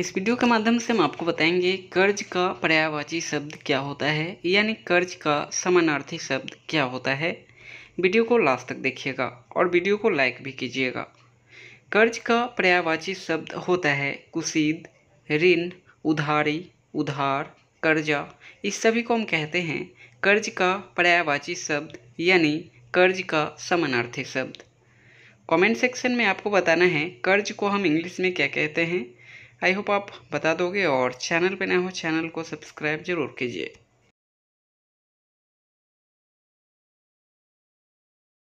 इस वीडियो के माध्यम से हम आपको बताएंगे कर्ज का पर्यायवाची शब्द क्या होता है यानी कर्ज का समानार्थी शब्द क्या होता है वीडियो को लास्ट तक देखिएगा और वीडियो को लाइक भी कीजिएगा कर्ज का पर्यायवाची शब्द होता है कुशीद ऋण उधारी उधार कर्जा इस सभी को हम कहते हैं कर्ज का पर्यायवाची शब्द यानी कर्ज का समानार्थी शब्द कमेंट सेक्शन में आपको बताना है कर्ज को हम इंग्लिश में क्या कहते हैं आई होप आप बता दोगे और चैनल पे नए हो चैनल को सब्सक्राइब जरूर कीजिए